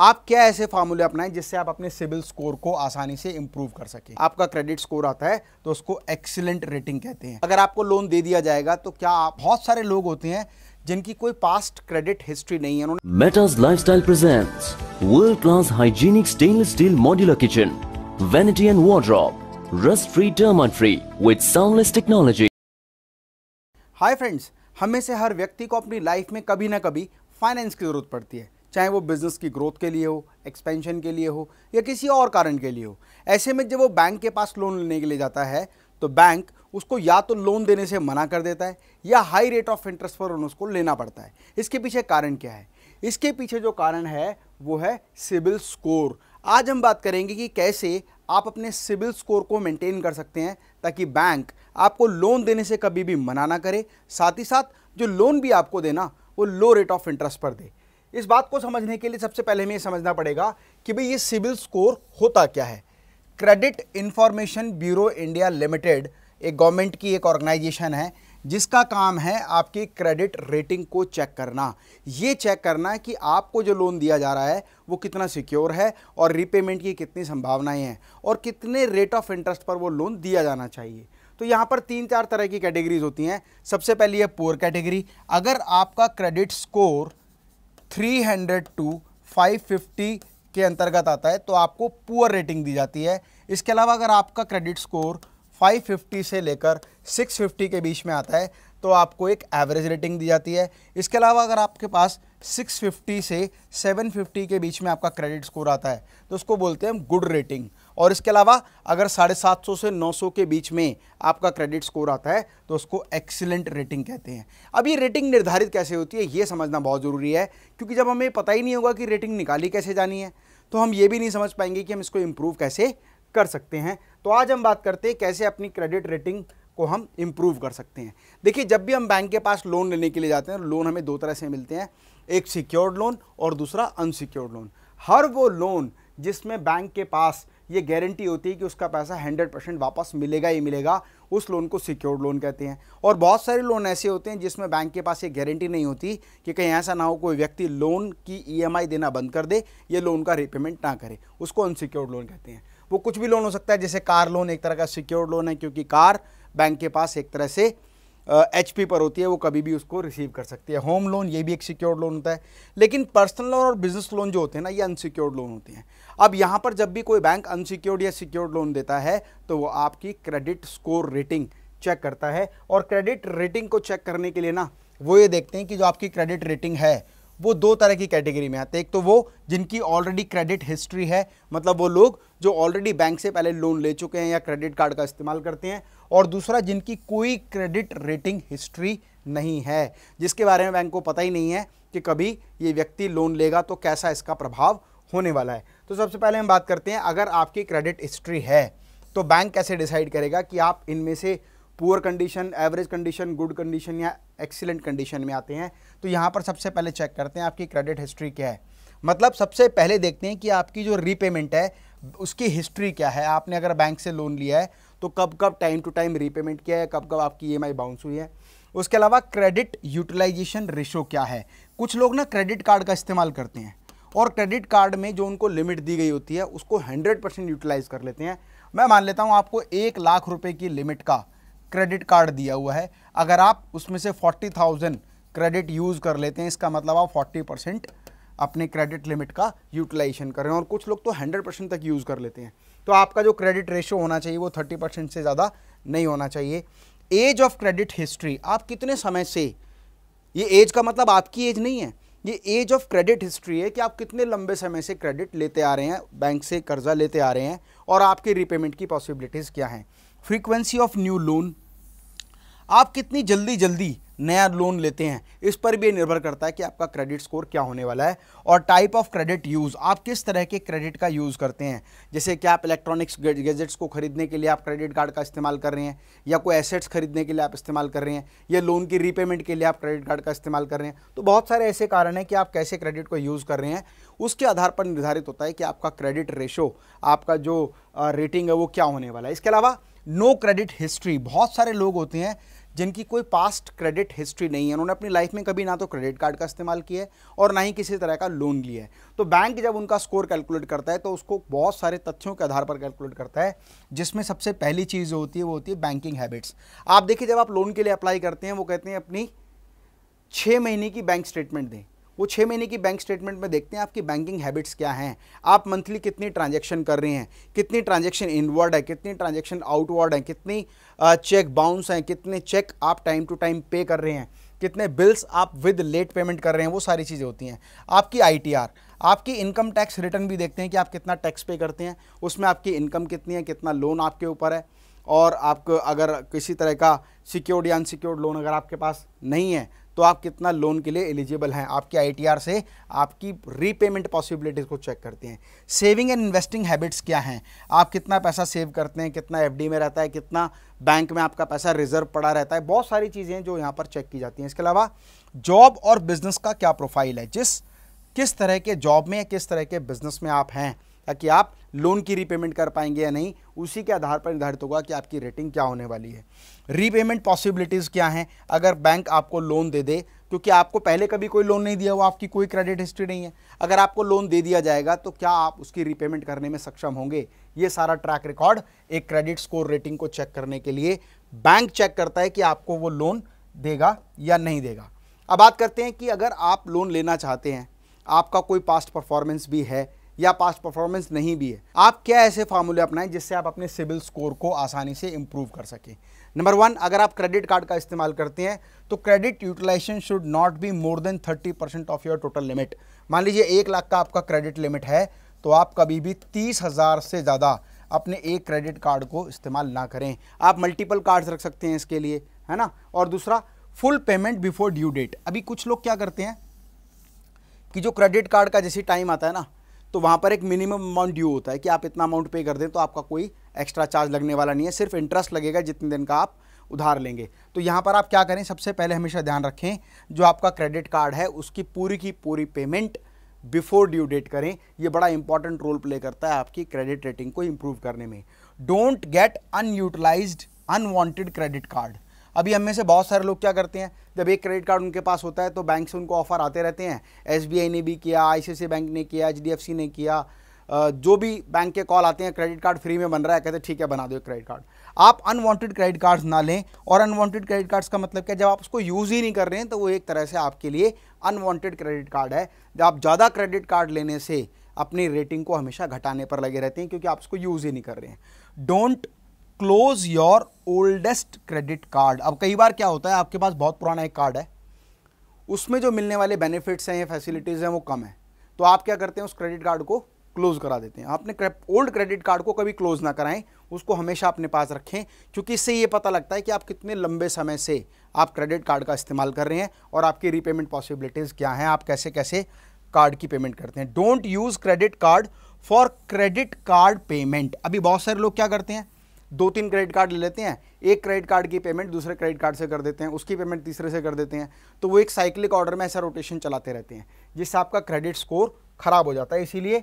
आप क्या ऐसे फार्मूले अपनाएं जिससे आप अपने सिविल स्कोर को आसानी से इंप्रूव कर सकें आपका क्रेडिट स्कोर आता है तो उसको एक्सीलेंट रेटिंग कहते हैं अगर आपको लोन दे दिया जाएगा तो क्या आप बहुत सारे लोग होते हैं जिनकी कोई पास्ट क्रेडिट हिस्ट्री नहीं है Metaz style present world class hygienic stainless steel modular kitchen vanity and wardrobe rust free term free with soundless technology hi friends हमें से हर व्यक्ति को अपनी लाइफ में कभी ना कभी फाइनेंस की जरूरत पड़ती है चाहे वो बिज़नेस की ग्रोथ के लिए हो एक्सपेंशन के लिए हो या किसी और कारण के लिए हो ऐसे में जब वो बैंक के पास लोन लेने के लिए जाता है तो बैंक उसको या तो लोन देने से मना कर देता है या हाई रेट ऑफ इंटरेस्ट पर उसको लेना पड़ता है इसके पीछे कारण क्या है इसके पीछे जो कारण है वो है सिबिल स्कोर आज हम बात करेंगे कि कैसे आप अपने सिबिल स्कोर को मेंटेन कर सकते हैं ताकि बैंक आपको लोन देने से कभी भी मना ना करे साथ ही साथ जो लोन भी आपको देना वो लो रेट ऑफ इंटरेस्ट पर दे इस बात को समझने के लिए सबसे पहले हमें समझना पड़ेगा कि भाई ये सिविल स्कोर होता क्या है credit information bureau India limited एक गवर्नमेंट की एक ऑर्गेनाइजेशन है जिसका काम है आपकी क्रेडिट रेटिंग को चेक करना ये चेक करना कि आपको जो लोन दिया जा रहा है वो कितना सिक्योर है और रीपेमेंट की कितनी संभावनाएं हैं और कितने रेट ऑफ इंटरेस्ट पर वो लोन दिया जाना चाहिए तो यहाँ पर तीन चार तरह की कैटेगरीज होती हैं सबसे पहली है पुअर कैटेगरी अगर आपका क्रेडिट स्कोर 300 टू 550 के अंतर्गत आता है तो आपको पुअर रेटिंग दी जाती है इसके अलावा अगर आपका क्रेडिट स्कोर 550 से लेकर 650 के बीच में आता है तो आपको एक एवरेज रेटिंग दी जाती है इसके अलावा अगर आपके पास 650 से 750 के बीच में आपका क्रेडिट स्कोर आता है तो उसको बोलते हैं हम गुड रेटिंग और इसके अलावा अगर साढ़े सात सौ से नौ सौ के बीच में आपका क्रेडिट स्कोर आता है तो उसको एक्सीलेंट रेटिंग कहते हैं अब ये रेटिंग निर्धारित कैसे होती है ये समझना बहुत ज़रूरी है क्योंकि जब हमें पता ही नहीं होगा कि रेटिंग निकाली कैसे जानी है तो हम ये भी नहीं समझ पाएंगे कि हम इसको इम्प्रूव कैसे कर सकते हैं तो आज हम बात करते हैं कैसे अपनी क्रेडिट रेटिंग को हम इम्प्रूव कर सकते हैं देखिए जब भी हम बैंक के पास लोन लेने के लिए जाते हैं लोन हमें दो तरह से मिलते हैं एक सिक्योर्ड लोन और दूसरा अनसिक्योर्ड लोन हर वो लोन जिसमें बैंक के पास ये गारंटी होती है कि उसका पैसा 100 परसेंट वापस मिलेगा ही मिलेगा उस लोन को सिक्योर्ड लोन कहते हैं और बहुत सारे लोन ऐसे होते हैं जिसमें बैंक के पास ये गारंटी नहीं होती कि कहीं ऐसा ना हो कोई व्यक्ति लोन की ईएमआई e देना बंद कर दे ये लोन का रिपेमेंट ना करे उसको अनसिक्योर्ड लोन कहते हैं वो कुछ भी लोन हो सकता है जैसे कार लोन एक तरह का सिक्योर्ड लोन है क्योंकि कार बैंक के पास एक तरह से एच uh, पी पर होती है वो कभी भी उसको रिसीव कर सकती है होम लोन ये भी एक सिक्योर्ड लोन होता है लेकिन पर्सनल लोन और बिजनेस लोन जो होते हैं ना ये अनसिक्योर्ड लोन होते हैं अब यहाँ पर जब भी कोई बैंक अनसिक्योर्ड या सिक्योर्ड लोन देता है तो वो आपकी क्रेडिट स्कोर रेटिंग चेक करता है और क्रेडिट रेटिंग को चेक करने के लिए ना वो ये देखते हैं कि जो आपकी क्रेडिट रेटिंग है वो दो तरह की कैटेगरी में आते हैं एक तो वो जिनकी ऑलरेडी क्रेडिट हिस्ट्री है मतलब वो लोग जो ऑलरेडी बैंक से पहले लोन ले चुके हैं या क्रेडिट कार्ड का इस्तेमाल करते हैं और दूसरा जिनकी कोई क्रेडिट रेटिंग हिस्ट्री नहीं है जिसके बारे में बैंक को पता ही नहीं है कि कभी ये व्यक्ति लोन लेगा तो कैसा इसका प्रभाव होने वाला है तो सबसे पहले हम बात करते हैं अगर आपकी क्रेडिट हिस्ट्री है तो बैंक कैसे डिसाइड करेगा कि आप इनमें से poor condition average condition good condition या एक्सीलेंट कंडीशन में आते हैं तो यहाँ पर सबसे पहले चेक करते हैं आपकी क्रेडिट हिस्ट्री क्या है मतलब सबसे पहले देखते हैं कि आपकी जो रीपेमेंट है उसकी हिस्ट्री क्या है आपने अगर बैंक से लोन लिया है तो कब कब टाइम टू टाइम रीपेमेंट किया है कब कब आपकी ई बाउंस हुई है उसके अलावा क्रेडिट यूटिलाइजेशन रेशो क्या है कुछ लोग ना क्रेडिट कार्ड का इस्तेमाल करते हैं और क्रेडिट कार्ड में जो उनको लिमिट दी गई होती है उसको 100 परसेंट यूटिलाइज़ कर लेते हैं मैं मान लेता हूँ आपको एक लाख रुपए की लिमिट का क्रेडिट कार्ड दिया हुआ है अगर आप उसमें से फोर्टी थाउजेंड क्रेडिट यूज़ कर लेते हैं इसका मतलब आप फोर्टी परसेंट अपने क्रेडिट लिमिट का यूटिलाइजेशन करें और कुछ लोग तो हंड्रेड परसेंट तक यूज़ कर लेते हैं तो आपका जो क्रेडिट रेशो होना चाहिए वो थर्टी परसेंट से ज़्यादा नहीं होना चाहिए एज ऑफ क्रेडिट हिस्ट्री आप कितने समय से ये एज का मतलब आपकी एज नहीं है ये एज ऑफ क्रेडिट हिस्ट्री है कि आप कितने लंबे समय से क्रेडिट लेते आ रहे हैं बैंक से कर्जा लेते आ रहे हैं और आपके रिपेमेंट की पॉसिबिलिटीज़ क्या हैं फ्रीक्वेंसी ऑफ न्यू लोन आप कितनी जल्दी जल्दी नया लोन लेते हैं इस पर भी निर्भर करता है कि आपका क्रेडिट स्कोर क्या होने वाला है और टाइप ऑफ क्रेडिट यूज़ आप किस तरह के क्रेडिट का यूज़ करते हैं जैसे कि आप इलेक्ट्रॉनिक्स गैजेट्स को खरीदने के लिए आप क्रेडिट कार्ड का इस्तेमाल कर रहे हैं या कोई एसेट्स खरीदने के लिए आप इस्तेमाल कर रहे हैं या लोन की रीपेमेंट के लिए आप क्रेडिट कार्ड का इस्तेमाल कर रहे हैं तो बहुत सारे ऐसे कारण हैं कि आप कैसे क्रेडिट को यूज़ कर रहे हैं उसके आधार पर निर्धारित होता है कि आपका क्रेडिट रेशो आपका जो रेटिंग है वो क्या होने वाला है इसके अलावा नो क्रेडिट हिस्ट्री बहुत सारे लोग होते हैं जिनकी कोई पास्ट क्रेडिट हिस्ट्री नहीं है उन्होंने अपनी लाइफ में कभी ना तो क्रेडिट कार्ड का इस्तेमाल किया है और ना ही किसी तरह का लोन लिया है तो बैंक जब उनका स्कोर कैलकुलेट करता है तो उसको बहुत सारे तथ्यों के आधार पर कैलकुलेट करता है जिसमें सबसे पहली चीज़ होती है वो होती है बैंकिंग हैबिट्स आप देखिए जब आप लोन के लिए अप्लाई करते हैं वो कहते हैं अपनी छः महीने की बैंक स्टेटमेंट दें वो छः महीने की बैंक स्टेटमेंट में देखते हैं आपकी बैंकिंग हैबिट्स क्या हैं आप मंथली कितनी ट्रांजेक्शन कर रहे हैं कितनी ट्रांजेक्शन इनवर्ड है कितनी ट्रांजेक्शन आउटवर्ड है कितनी चेक बाउंस हैं कितने चेक आप टाइम टू टाइम पे कर रहे हैं कितने बिल्स आप विद लेट पेमेंट कर रहे हैं वो सारी चीज़ें होती हैं आपकी आई आपकी इनकम टैक्स रिटर्न भी देखते हैं कि आप कितना टैक्स पे करते हैं उसमें आपकी इनकम कितनी है कितना लोन आपके ऊपर है और आपको अगर किसी तरह का सिक्योर्ड या अनसिक्योर्ड लोन अगर आपके पास नहीं है तो आप कितना लोन के लिए एलिजिबल हैं आपके आई से आपकी रीपेमेंट पॉसिबिलिटीज़ को चेक करते हैं सेविंग एंड इन्वेस्टिंग हैबिट्स क्या हैं आप कितना पैसा सेव करते हैं कितना एफ में रहता है कितना बैंक में आपका पैसा रिजर्व पड़ा रहता है बहुत सारी चीज़ें जो यहाँ पर चेक की जाती हैं इसके अलावा जॉब और बिजनेस का क्या प्रोफाइल है जिस किस तरह के जॉब में या किस तरह के बिजनेस में आप हैं ताकि आप लोन की रीपेमेंट कर पाएंगे या नहीं उसी के आधार पर निर्धारित होगा कि आपकी रेटिंग क्या होने वाली है रीपेमेंट पॉसिबिलिटीज़ क्या हैं अगर बैंक आपको लोन दे दे क्योंकि आपको पहले कभी कोई लोन नहीं दिया हुआ आपकी कोई क्रेडिट हिस्ट्री नहीं है अगर आपको लोन दे दिया जाएगा तो क्या आप उसकी रीपेमेंट करने में सक्षम होंगे ये सारा ट्रैक रिकॉर्ड एक क्रेडिट स्कोर रेटिंग को चेक करने के लिए बैंक चेक करता है कि आपको वो लोन देगा या नहीं देगा अब बात करते हैं कि अगर आप लोन लेना चाहते हैं आपका कोई पास्ट परफॉर्मेंस भी है या पास्ट परफॉर्मेंस नहीं भी है आप क्या ऐसे फार्मूले अपनाएं जिससे आप अपने सिविल स्कोर को आसानी से इम्प्रूव कर सकें नंबर वन अगर आप क्रेडिट कार्ड का इस्तेमाल करते हैं तो credit utilisation should not be more than thirty percent of your total limit मान लीजिए एक लाख का आपका क्रेडिट लिमिट है तो आप कभी भी तीस हज़ार से ज़्यादा अपने एक क्रेडिट कार्ड को इस्तेमाल ना करें आप मल्टीपल कार्ड्स रख सकते हैं इसके लिए है ना और दूसरा full payment before due date अभी कुछ लोग क्या करते हैं कि जो क्रेडिट कार्ड का जैसे टाइम आता है ना तो वहाँ पर एक मिनिमम अमाउंट ड्यू होता है कि आप इतना अमाउंट पे कर दें तो आपका कोई एक्स्ट्रा चार्ज लगने वाला नहीं है सिर्फ इंटरेस्ट लगेगा जितने दिन का आप उधार लेंगे तो यहाँ पर आप क्या करें सबसे पहले हमेशा ध्यान रखें जो आपका क्रेडिट कार्ड है उसकी पूरी की पूरी पेमेंट बिफोर ड्यू डेट करें ये बड़ा इंपॉर्टेंट रोल प्ले करता है आपकी क्रेडिट रेटिंग को इम्प्रूव करने में don't get unutilised unwanted credit card अभी हम में से बहुत सारे लोग क्या करते हैं जब एक क्रेडिट कार्ड उनके पास होता है तो बैंक से उनको ऑफर आते रहते हैं एस ने भी किया आई बैंक ने किया एच ने किया जो भी बैंक के कॉल आते हैं क्रेडिट कार्ड फ्री में बन रहा है कहते हैं ठीक है बना दो क्रेडिट कार्ड आप अनवांटेड क्रेडिट कार्ड्स ना लें और अनवांटेड क्रेडिट कार्ड्स का मतलब क्या जब आप उसको यूज़ ही नहीं कर रहे हैं तो वो एक तरह से आपके लिए अनवांटेड क्रेडिट कार्ड है जब आप ज़्यादा क्रेडिट कार्ड लेने से अपनी रेटिंग को हमेशा घटाने पर लगे रहते हैं क्योंकि आप उसको यूज़ ही नहीं कर रहे हैं don't close your oldest credit card अब कई बार क्या होता है आपके पास बहुत पुराना एक कार्ड है उसमें जो मिलने वाले बेनिफिट्स हैं या फैसिलिटीज़ हैं वो कम है तो आप क्या करते हैं उस क्रेडिट कार्ड को क्लोज करा देते हैं आपने ओल्ड क्रेडिट कार्ड को कभी क्लोज ना कराएं उसको हमेशा अपने पास रखें क्योंकि इससे ये पता लगता है कि आप कितने लंबे समय से आप क्रेडिट कार्ड का इस्तेमाल कर रहे हैं और आपकी रीपेमेंट पॉसिबिलिटीज़ क्या हैं आप कैसे कैसे कार्ड की पेमेंट करते हैं don't use credit card for credit card payment अभी बहुत सारे लोग क्या करते हैं दो तीन क्रेडिट कार्ड ले लेते हैं एक क्रेडिट कार्ड की पेमेंट दूसरे क्रेडिट कार्ड से कर देते हैं उसकी पेमेंट तीसरे से कर देते हैं तो वो एक साइक्लिक ऑर्डर में ऐसा रोटेशन चलाते रहते हैं जिससे आपका क्रेडिट स्कोर ख़राब हो जाता है इसीलिए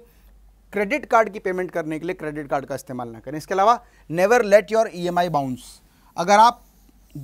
क्रेडिट कार्ड की पेमेंट करने के लिए क्रेडिट कार्ड का इस्तेमाल ना करें इसके अलावा never let your E M I bounce अगर आप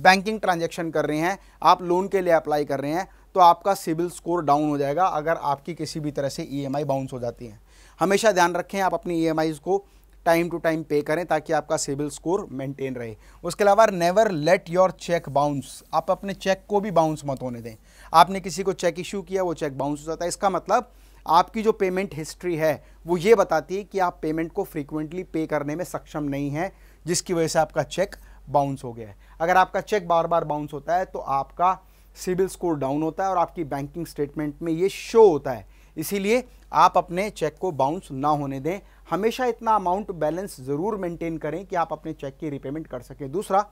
बैंकिंग ट्रांजेक्शन कर रहे हैं आप लोन के लिए अप्लाई कर रहे हैं तो आपका सिविल स्कोर डाउन हो जाएगा अगर आपकी किसी भी तरह से ई एम आई बाउंस हो जाती है हमेशा ध्यान रखें आप अपनी ई एम आईज़ को टाइम टू टाइम पे करें ताकि आपका सिविल स्कोर मेंटेन रहे उसके अलावा never let your cheque bounce आप अपने चेक को भी बाउंस मत होने दें आपने किसी को चेक इशू किया वो चेक बाउंस हो जाता है इसका मतलब आपकी जो पेमेंट हिस्ट्री है वो ये बताती है कि आप पेमेंट को फ्रीक्वेंटली पे करने में सक्षम नहीं हैं जिसकी वजह से आपका चेक बाउंस हो गया है अगर आपका चेक बार बार बाउंस होता है तो आपका सिविल स्कोर डाउन होता है और आपकी बैंकिंग स्टेटमेंट में ये शो होता है इसीलिए आप अपने चेक को बाउंस ना होने दें हमेशा इतना अमाउंट बैलेंस ज़रूर मेंटेन करें कि आप अपने चेक की रिपेमेंट कर सकें दूसरा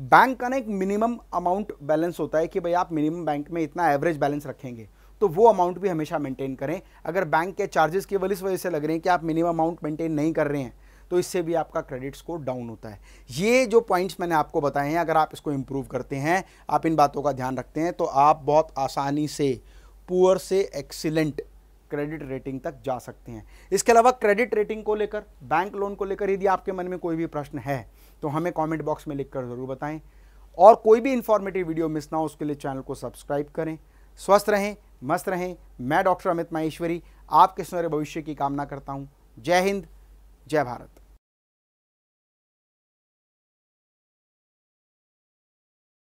बैंक का ना एक मिनिमम अमाउंट बैलेंस होता है कि भाई आप मिनिमम बैंक में इतना एवरेज बैलेंस रखेंगे तो वो अमाउंट भी हमेशा मेंटेन करें अगर बैंक के चार्जेस केवल इस वजह से लग रहे हैं कि आप मिनिमम अमाउंट मेंटेन नहीं कर रहे हैं तो इससे भी आपका क्रेडिट स्कोर डाउन होता है ये जो पॉइंट्स मैंने आपको बताए हैं अगर आप इसको इम्प्रूव करते हैं आप इन बातों का ध्यान रखते हैं तो आप बहुत आसानी से पुअर से एक्सीलेंट क्रेडिट रेटिंग तक जा सकते हैं इसके अलावा क्रेडिट रेटिंग को लेकर बैंक लोन को लेकर यदि आपके मन में कोई भी प्रश्न है तो हमें कमेंट बॉक्स में लिखकर ज़रूर बताएं और कोई भी इन्फॉर्मेटिव वीडियो मिस ना हो उसके लिए चैनल को सब्सक्राइब करें स्वस्थ रहें मस्त रहें मैं डॉक्टर अमित माहेश्वरी आपके सुनहरे भविष्य की कामना करता हूँ जय हिंद जय भारत